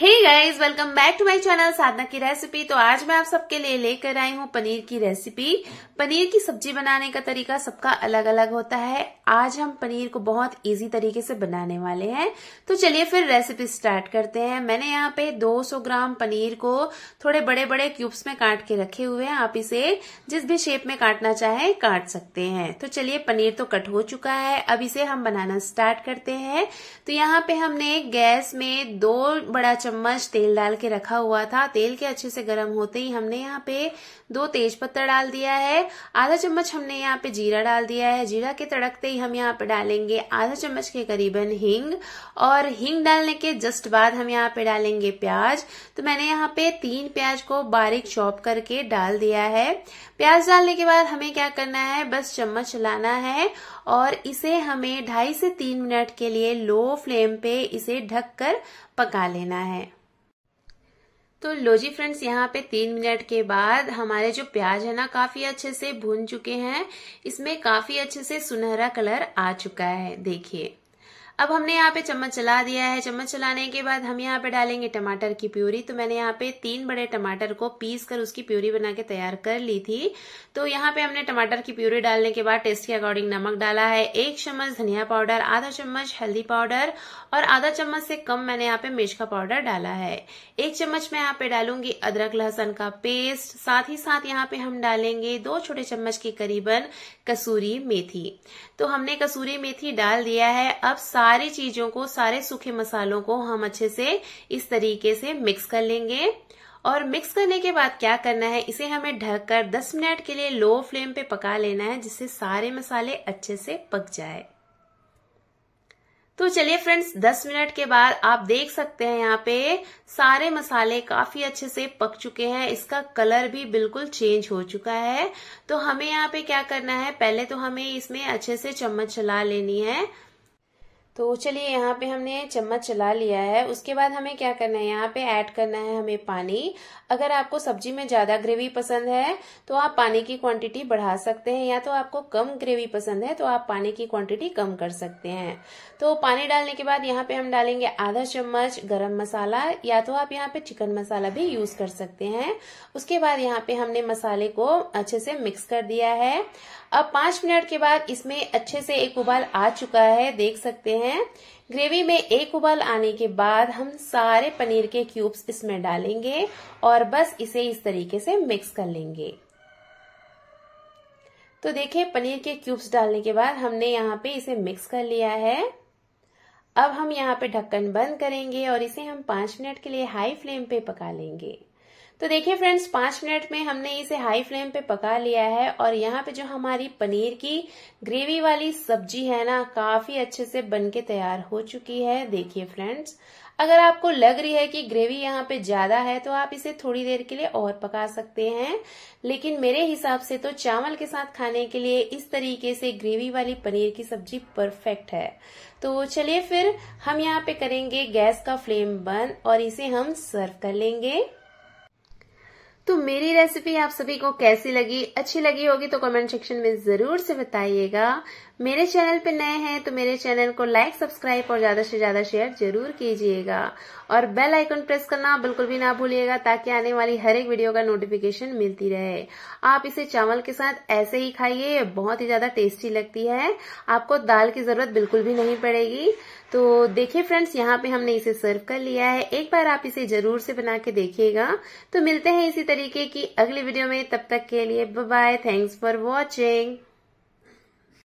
hey guys welcome back to my channel Sadhana की recipe तो आज मैं आप सबके लिए लेकर आई हूँ पनीर की रेसिपी पनीर की सब्जी बनाने का तरीका सबका अलग अलग होता है आज हम पनीर को बहुत इजी तरीके से बनाने वाले हैं तो चलिए फिर रेसिपी स्टार्ट करते हैं मैंने यहाँ पे 200 ग्राम पनीर को थोड़े बड़े बड़े क्यूब्स में काट के रखे हुए हैं आप इसे जिस भी शेप में काटना चाहे काट सकते हैं तो चलिए पनीर तो कट हो चुका है अब इसे हम बनाना स्टार्ट करते हैं तो यहाँ पे हमने गैस में दो बड़ा चम्मच तेल डाल के रखा हुआ था तेल के अच्छे से गर्म होते ही हमने यहाँ पे दो तेज पत्ता डाल दिया है आधा चम्मच हमने यहाँ पे जीरा डाल दिया है जीरा के तड़कते ही हम यहाँ पे डालेंगे आधा चम्मच के करीबन हींग और हींग डालने के जस्ट बाद हम यहाँ पे डालेंगे प्याज तो मैंने यहाँ पे तीन प्याज को बारीक चॉप करके डाल दिया है प्याज डालने के बाद हमें क्या करना है बस चम्मच चलाना है और इसे हमें ढाई से तीन मिनट के लिए लो फ्लेम पे इसे ढककर पका लेना है तो लो जी फ्रेंड्स यहाँ पे तीन मिनट के बाद हमारे जो प्याज है ना काफी अच्छे से भून चुके हैं इसमें काफी अच्छे से सुनहरा कलर आ चुका है देखिए अब हमने यहाँ पे चम्मच चला दिया है चम्मच चलाने के बाद हम यहाँ पे डालेंगे टमाटर की प्यूरी तो मैंने यहाँ पे तीन बड़े टमाटर को पीस कर उसकी प्यूरी बना के तैयार कर ली थी तो यहाँ पे हमने टमाटर की प्यूरी डालने के बाद टेस्ट के अकॉर्डिंग नमक डाला है एक चम्मच धनिया पाउडर आधा चम्मच हल्दी पाउडर और आधा चम्मच से कम मैंने यहाँ पे मिर्च का पाउडर डाला है एक चम्मच मैं यहाँ पे डालूंगी अदरक लहसन का पेस्ट साथ ही साथ यहाँ पे हम डालेंगे दो छोटे चम्मच के करीबन कसूरी मेथी तो हमने कसूरी मेथी डाल दिया है अब साथ सारी चीजों को सारे सूखे मसालों को हम अच्छे से इस तरीके से मिक्स कर लेंगे और मिक्स करने के बाद क्या करना है इसे हमें ढककर 10 मिनट के लिए लो फ्लेम पे पका लेना है जिससे सारे मसाले अच्छे से पक जाए तो चलिए फ्रेंड्स 10 मिनट के बाद आप देख सकते हैं यहाँ पे सारे मसाले काफी अच्छे से पक चुके हैं इसका कलर भी बिल्कुल चेंज हो चुका है तो हमें यहाँ पे क्या करना है पहले तो हमें इसमें अच्छे से चम्मच चला लेनी है तो चलिए यहाँ पे हमने चम्मच चला लिया है उसके बाद हमें क्या करना है यहाँ पे ऐड करना है हमें पानी अगर आपको सब्जी में ज़्यादा ग्रेवी पसंद है तो आप पानी की क्वांटिटी बढ़ा सकते हैं या तो आपको कम ग्रेवी पसंद है तो आप पानी की क्वांटिटी कम कर सकते हैं तो पानी डालने के बाद यहाँ पे हम डालेंगे आधा चम्मच गरम मसाला या तो आप यहाँ पे चिकन मसाला भी यूज कर सकते हैं उसके बाद यहाँ पे हमने मसाले को अच्छे से मिक्स कर दिया है अब पांच मिनट के बाद इसमें अच्छे से एक उबाल आ चुका है देख सकते हैं हैं ग्रेवी में एक उबाल आने के बाद हम सारे पनीर के क्यूब्स इसमें डालेंगे और बस इसे इस तरीके से मिक्स कर लेंगे तो देखिए पनीर के क्यूब्स डालने के बाद हमने यहाँ पे इसे मिक्स कर लिया है अब हम यहाँ पे ढक्कन बंद करेंगे और इसे हम पांच मिनट के लिए हाई फ्लेम पे पका लेंगे तो देखिए फ्रेंड्स पांच मिनट में हमने इसे हाई फ्लेम पे पका लिया है और यहाँ पे जो हमारी पनीर की ग्रेवी वाली सब्जी है ना काफी अच्छे से बन के तैयार हो चुकी है देखिए फ्रेंड्स अगर आपको लग रही है कि ग्रेवी यहाँ पे ज्यादा है तो आप इसे थोड़ी देर के लिए और पका सकते हैं लेकिन मेरे हिसाब से तो चावल के साथ खाने के लिए इस तरीके से ग्रेवी वाली पनीर की सब्जी परफेक्ट है तो चलिए फिर हम यहाँ पे करेंगे गैस का फ्लेम बंद और इसे हम सर्व कर लेंगे तो मेरी रेसिपी आप सभी को कैसी लगी अच्छी लगी होगी तो कमेंट सेक्शन में जरूर से बताइएगा मेरे चैनल पे नए हैं तो मेरे चैनल को लाइक सब्सक्राइब और ज्यादा से ज्यादा शेयर जरूर कीजिएगा और बेल आइकन प्रेस करना बिल्कुल भी ना भूलिएगा ताकि आने वाली हर एक वीडियो का नोटिफिकेशन मिलती रहे आप इसे चावल के साथ ऐसे ही खाइए बहुत ही ज्यादा टेस्टी लगती है आपको दाल की जरूरत बिल्कुल भी नहीं पड़ेगी तो देखिए फ्रेंड्स यहाँ पे हमने इसे सर्व कर लिया है एक बार आप इसे जरूर से बना के देखिएगा तो मिलते हैं इसी तरीके की अगली वीडियो में तब तक के लिए बाय थैंक्स फॉर वॉचिंग